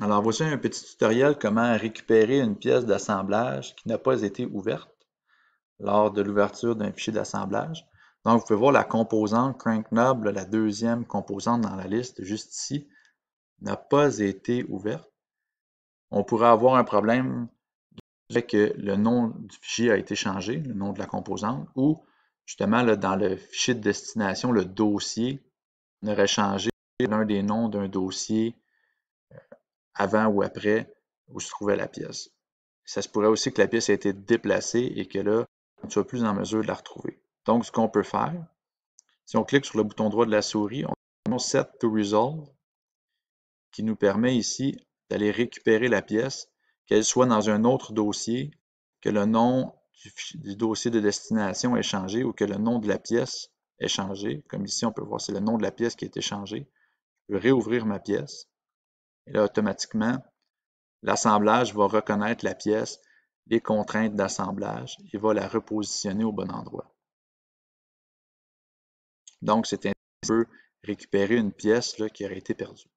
Alors voici un petit tutoriel comment récupérer une pièce d'assemblage qui n'a pas été ouverte lors de l'ouverture d'un fichier d'assemblage. Donc vous pouvez voir la composante crank la deuxième composante dans la liste juste ici, n'a pas été ouverte. On pourrait avoir un problème avec que le nom du fichier a été changé, le nom de la composante, ou justement dans le fichier de destination, le dossier, n'aurait aurait changé l'un des noms d'un dossier avant ou après où se trouvait la pièce. Ça se pourrait aussi que la pièce ait été déplacée et que là, ne soit plus en mesure de la retrouver. Donc, ce qu'on peut faire, si on clique sur le bouton droit de la souris, on a Set to Resolve qui nous permet ici d'aller récupérer la pièce, qu'elle soit dans un autre dossier, que le nom du, dossier de destination ait changé ou que le nom de la pièce est changé. Comme ici, on peut voir, c'est le nom de la pièce qui a été changé. Je peux réouvrir ma pièce. Et là, automatiquement, l'assemblage va reconnaître la pièce, les contraintes d'assemblage et va la repositionner au bon endroit. Donc, c'est un peu récupérer une pièce qui aurait été perdue.